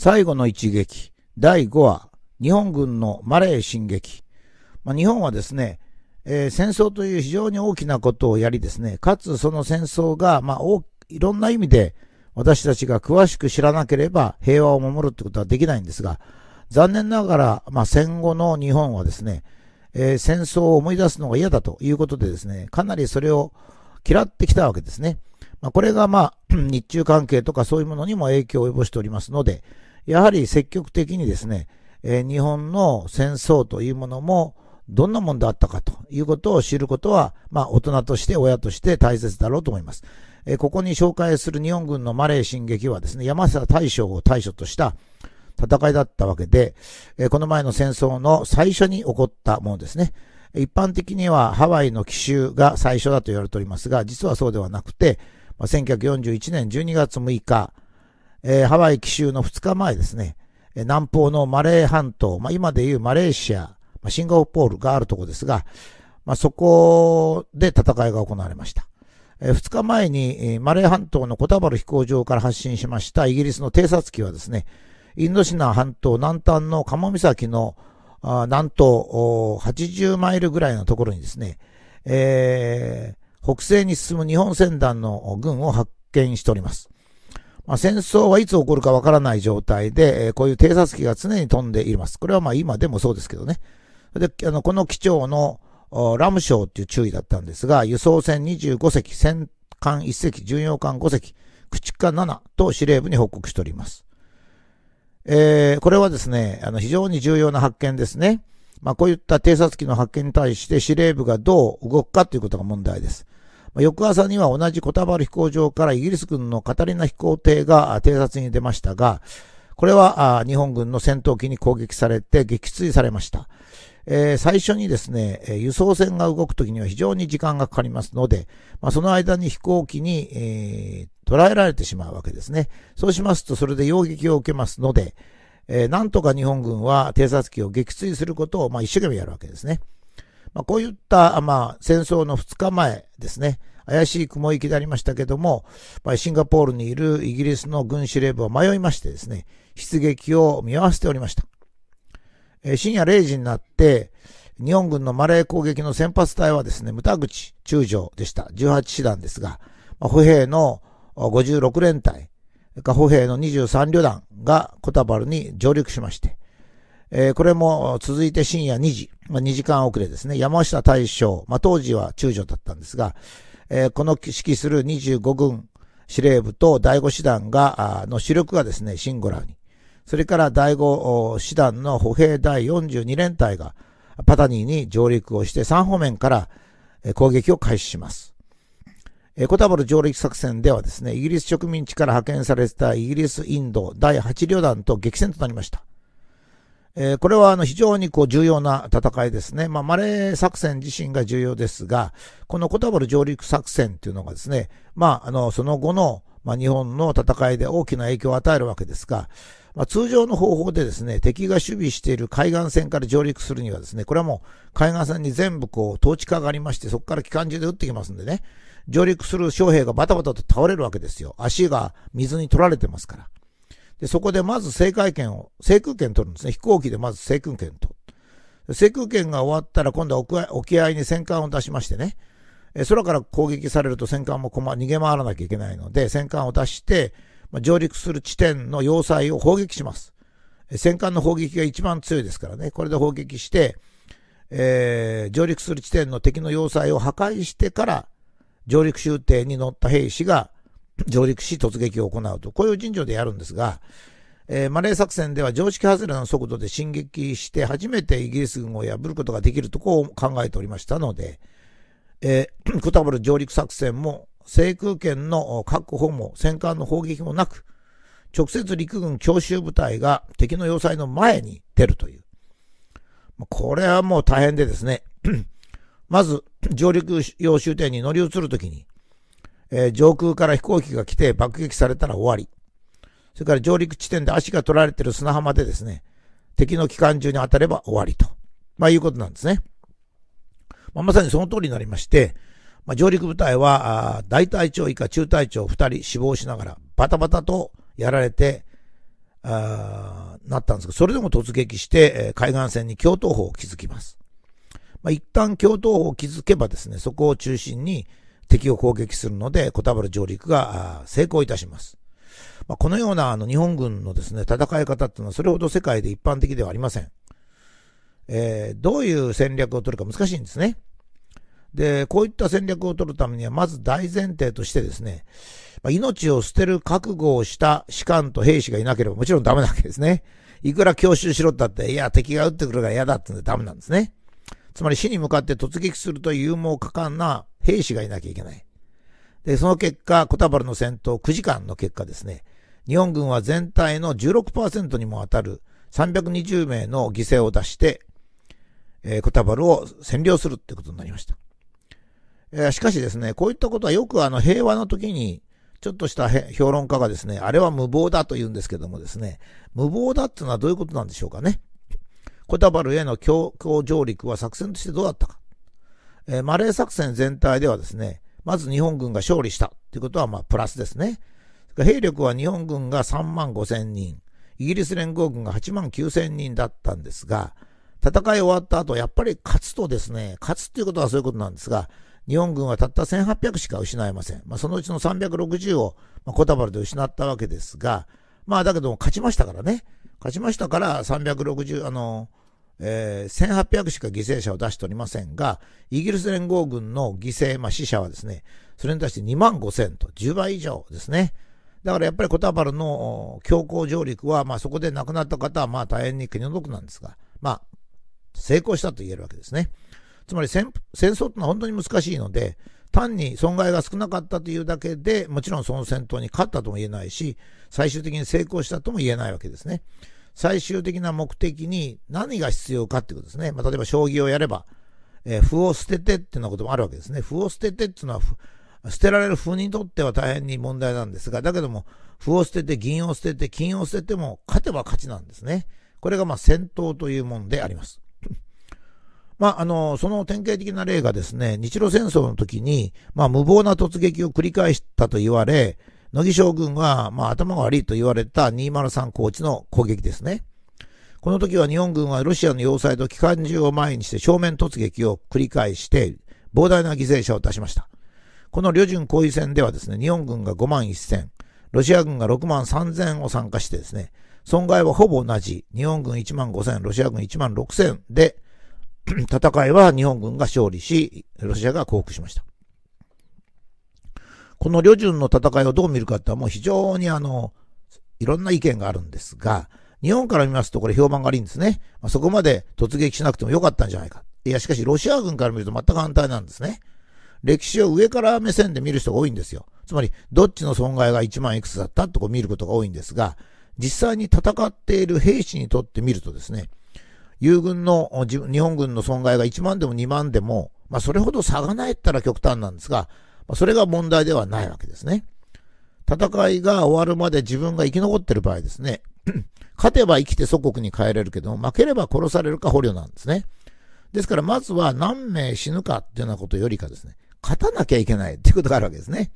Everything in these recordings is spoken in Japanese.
最後の一撃、第5話、日本軍のマレー進撃。まあ、日本はですね、えー、戦争という非常に大きなことをやりですね、かつその戦争が、まあ、いろんな意味で私たちが詳しく知らなければ平和を守るってことはできないんですが、残念ながら、まあ、戦後の日本はですね、えー、戦争を思い出すのが嫌だということでですね、かなりそれを嫌ってきたわけですね。まあ、これがまあ、日中関係とかそういうものにも影響を及ぼしておりますので、やはり積極的にですね、え日本の戦争というものもどんなもんだったかということを知ることは、まあ大人として親として大切だろうと思います。えここに紹介する日本軍のマレー進撃はですね、山下大将を対処とした戦いだったわけで、えこの前の戦争の最初に起こったものですね。一般的にはハワイの奇襲が最初だと言われておりますが、実はそうではなくて、1941年12月6日、えー、ハワイ奇襲の2日前ですね、南方のマレー半島、まあ、今でいうマレーシア、まあ、シンガポールがあるとこですが、まあ、そこで戦いが行われました。えー、2日前に、えマレー半島のコタバル飛行場から発進しましたイギリスの偵察機はですね、インドシナ半島南端のカサ岬の南東80マイルぐらいのところにですね、えー、北西に進む日本船団の軍を発見しております。まあ、戦争はいつ起こるかわからない状態で、えー、こういう偵察機が常に飛んでいます。これはまあ今でもそうですけどね。で、あの、この機長のラム賞っていう注意だったんですが、輸送船25隻、戦艦1隻、巡洋艦5隻、駆逐艦7と司令部に報告しております。えー、これはですね、あの、非常に重要な発見ですね。まあ、こういった偵察機の発見に対して司令部がどう動くかということが問題です。翌朝には同じコタバル飛行場からイギリス軍のカタリナ飛行艇が偵察に出ましたが、これは日本軍の戦闘機に攻撃されて撃墜されました。えー、最初にですね、輸送船が動くときには非常に時間がかかりますので、まあ、その間に飛行機に、えー、捉えられてしまうわけですね。そうしますと、それで溶撃を受けますので、えー、なんとか日本軍は偵察機を撃墜することを、まあ、一生懸命やるわけですね。まあ、こういった、まあ、戦争の2日前ですね、怪しい雲行きでありましたけども、まあ、シンガポールにいるイギリスの軍司令部は迷いましてですね、出撃を見合わせておりました。えー、深夜0時になって、日本軍のマレー攻撃の先発隊はですね、牟田口中将でした。18師団ですが、まあ、歩兵の56連隊、歩兵の23旅団がコタバルに上陸しまして、えー、これも続いて深夜2時、まあ、2時間遅れですね、山下大将、まあ、当時は中将だったんですが、えー、この指揮する25軍司令部と第5師団が、の主力がですね、シンゴラーに、それから第5師団の歩兵第42連隊が、パタニーに上陸をして3方面から攻撃を開始します。コタボル上陸作戦ではですね、イギリス植民地から派遣されたイギリスインド第8旅団と激戦となりました。えー、これはあの非常にこう重要な戦いですね。まあ、マレー作戦自身が重要ですが、このコタボル上陸作戦っていうのがですね、まあ、あの、その後の、まあ、日本の戦いで大きな影響を与えるわけですが、まあ、通常の方法でですね、敵が守備している海岸線から上陸するにはですね、これはもう海岸線に全部こう、統治下がありまして、そこから機関銃で撃ってきますんでね、上陸する将兵がバタバタと倒れるわけですよ。足が水に取られてますから。で、そこでまず制海権を、制空権取るんですね。飛行機でまず制空権取る。制空権が終わったら今度は沖合に戦艦を出しましてね、え空から攻撃されると戦艦も困逃げ回らなきゃいけないので、戦艦を出して、ま上陸する地点の要塞を砲撃します。戦艦の砲撃が一番強いですからね、これで砲撃して、えー、上陸する地点の敵の要塞を破壊してから、上陸終点に乗った兵士が、上陸し突撃を行うと。こういう順序でやるんですが、えー、マレー作戦では常識外れの速度で進撃して初めてイギリス軍を破ることができるとこう考えておりましたので、えー、コタブル上陸作戦も制空権の確保も戦艦の砲撃もなく、直接陸軍強襲部隊が敵の要塞の前に出るという。これはもう大変でですね。まず、上陸要終点に乗り移るときに、えー、上空から飛行機が来て爆撃されたら終わり。それから上陸地点で足が取られてる砂浜でですね、敵の機関銃に当たれば終わりと。まあいうことなんですね。まあ、まさにその通りになりまして、まあ、上陸部隊は、大隊長以下中隊長二人死亡しながら、バタバタとやられて、あなったんですが、それでも突撃して、えー、海岸線に共闘砲を築きます。まあ、一旦共闘砲を築けばですね、そこを中心に、敵を攻撃するので、小田原上陸が成功いたします。まあ、このようなあの日本軍のですね、戦い方っていうのはそれほど世界で一般的ではありません。えー、どういう戦略を取るか難しいんですね。で、こういった戦略を取るためには、まず大前提としてですね、まあ、命を捨てる覚悟をした士官と兵士がいなければもちろんダメなわけですね。いくら強襲しろったって、いや、敵が撃ってくるから嫌だってんでダメなんですね。つまり死に向かって突撃するという勇猛果敢な兵士がいなきゃいけない。で、その結果、コタバルの戦闘9時間の結果ですね、日本軍は全体の16%にも当たる320名の犠牲を出して、えー、コタバルを占領するってことになりました。えー、しかしですね、こういったことはよくあの平和の時に、ちょっとした評論家がですね、あれは無謀だと言うんですけどもですね、無謀だっていうのはどういうことなんでしょうかね。コタバルへの強行上陸は作戦としてどうだったか。えー、マレー作戦全体ではですね、まず日本軍が勝利したということは、まあ、プラスですね。兵力は日本軍が3万5千人、イギリス連合軍が8万9千人だったんですが、戦い終わった後、やっぱり勝つとですね、勝つということはそういうことなんですが、日本軍はたった1800しか失えません。まあ、そのうちの360を、まあ、コタバルで失ったわけですが、まあだけども勝ちましたからね。勝ちましたから360、あの、えー、1800しか犠牲者を出しておりませんが、イギリス連合軍の犠牲、まあ、死者はですね、それに対して2万5000と10倍以上ですね。だからやっぱりコタバルの強行上陸は、まあ、そこで亡くなった方はまあ大変に気の毒なんですが、まあ、成功したと言えるわけですね。つまり戦戦争ってのは本当に難しいので、単に損害が少なかったというだけで、もちろんその戦闘に勝ったとも言えないし、最終的に成功したとも言えないわけですね。最終的な目的に何が必要かっていうことですね。まあ、例えば将棋をやれば、えー、歩を捨ててっていうなこともあるわけですね。歩を捨ててっていうのは、捨てられる歩にとっては大変に問題なんですが、だけども、歩を捨てて、銀を捨てて、金を捨てても、勝てば勝ちなんですね。これがまあ戦闘というものであります。まあ、あの、その典型的な例がですね、日露戦争の時に、まあ、無謀な突撃を繰り返したと言われ、乃木将軍が、まあ、頭が悪いと言われた203高地の攻撃ですね。この時は日本軍はロシアの要塞と機関銃を前にして正面突撃を繰り返して、膨大な犠牲者を出しました。この旅順行為戦ではですね、日本軍が5万1000、ロシア軍が6万3000を参加してですね、損害はほぼ同じ、日本軍1万5000、ロシア軍1万6000で、戦いは日本軍が勝利し、ロシアが降伏しました。この旅順の戦いをどう見るかってはもう非常にあの、いろんな意見があるんですが、日本から見ますとこれ評判が悪いんですね。まそこまで突撃しなくてもよかったんじゃないか。いや、しかしロシア軍から見ると全く反対なんですね。歴史を上から目線で見る人が多いんですよ。つまり、どっちの損害が1万いくつだったってこ見ることが多いんですが、実際に戦っている兵士にとって見るとですね、友軍の、日本軍の損害が1万でも2万でも、まあそれほど差がないったら極端なんですが、まあ、それが問題ではないわけですね。戦いが終わるまで自分が生き残ってる場合ですね。勝てば生きて祖国に帰れるけど負ければ殺されるか捕虜なんですね。ですからまずは何名死ぬかっていうようなことよりかですね、勝たなきゃいけないっていうことがあるわけですね。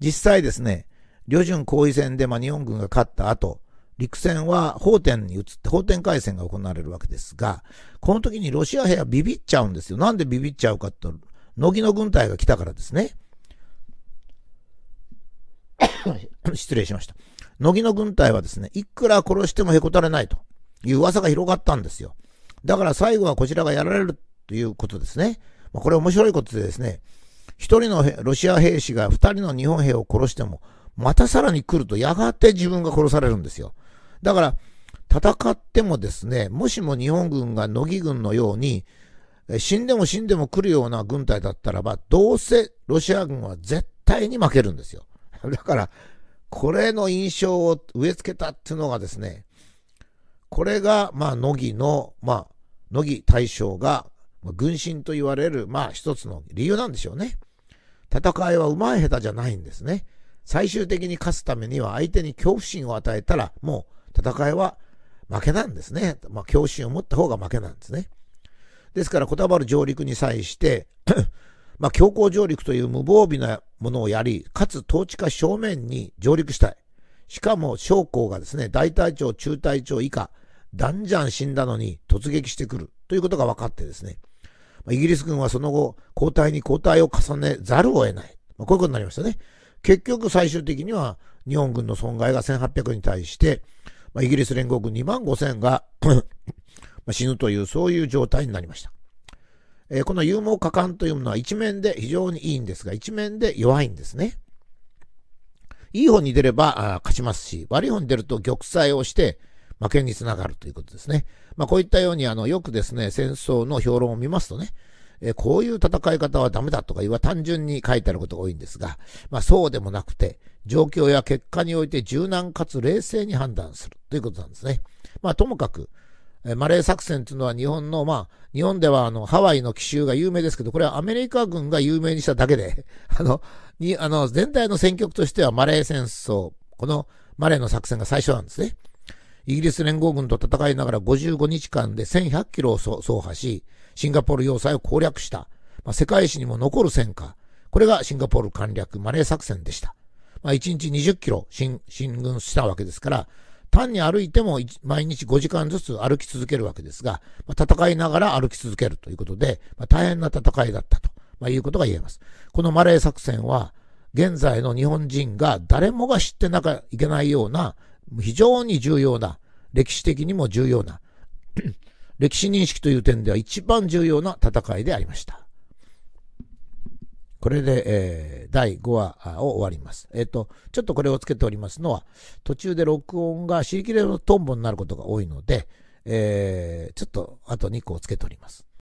実際ですね、旅順後位戦でまあ日本軍が勝った後、陸戦は法典に移って法典回戦が行われるわけですが、この時にロシア兵はビビっちゃうんですよ。なんでビビっちゃうかと、乃木の軍隊が来たからですね。失礼しました。乃木の軍隊はですね、いくら殺してもへこたれないという噂が広がったんですよ。だから最後はこちらがやられるということですね。まこれ面白いことでですね、一人のロシア兵士が二人の日本兵を殺しても、またさらに来るとやがて自分が殺されるんですよ。だから、戦ってもですね、もしも日本軍が乃木軍のように、死んでも死んでも来るような軍隊だったらば、どうせロシア軍は絶対に負けるんですよ。だから、これの印象を植え付けたっていうのがですね、これが、まあ、乃木の、まあ、乃木大将が、軍神と言われる、まあ、一つの理由なんでしょうね。戦いは上手い下手じゃないんですね。最終的に勝つためには相手に恐怖心を与えたら、もう、戦いは負けなんですね。まあ、教心を持った方が負けなんですね。ですから、こたばる上陸に際して まあ、強行上陸という無防備なものをやり、かつ統治下正面に上陸したい。しかも、将校がですね、大隊長、中隊長以下、だんじゃん死んだのに突撃してくるということが分かってですね、イギリス軍はその後、交代に交代を重ねざるを得ない。まあ、こういうことになりましたね。結局最終的には日本軍の損害が1800に対してまあ、イギリス連合軍2万5千が 死ぬという、そういう状態になりました。えー、この勇猛果敢というものは一面で非常にいいんですが、一面で弱いんですね。いい方に出れば勝ちますし、悪い方に出ると玉砕をして、負けにつながるということですね。まあ、こういったように、あの、よくですね、戦争の評論を見ますとね、えー、こういう戦い方はダメだとか言うは単純に書いてあることが多いんですが、まあそうでもなくて、状況や結果において柔軟かつ冷静に判断するということなんですね。まあともかく、マレー作戦というのは日本の、まあ、日本ではあの、ハワイの奇襲が有名ですけど、これはアメリカ軍が有名にしただけで、あの、に、あの、全体の戦局としてはマレー戦争、このマレーの作戦が最初なんですね。イギリス連合軍と戦いながら55日間で1100キロを走破し、シンガポール要塞を攻略した、まあ、世界史にも残る戦果、これがシンガポール簡略マレー作戦でした。まあ、1日20キロ進軍したわけですから、単に歩いても毎日5時間ずつ歩き続けるわけですが、まあ、戦いながら歩き続けるということで、まあ、大変な戦いだったと、まあ、いうことが言えます。このマレー作戦は、現在の日本人が誰もが知ってなきゃいけないような、非常に重要な、歴史的にも重要な歴史認識という点では一番重要な戦いでありました。これで、えー、第5話を終わります。えっ、ー、と、ちょっとこれをつけておりますのは、途中で録音が尻切れのトンボになることが多いので、えー、ちょっとあと2個をつけております。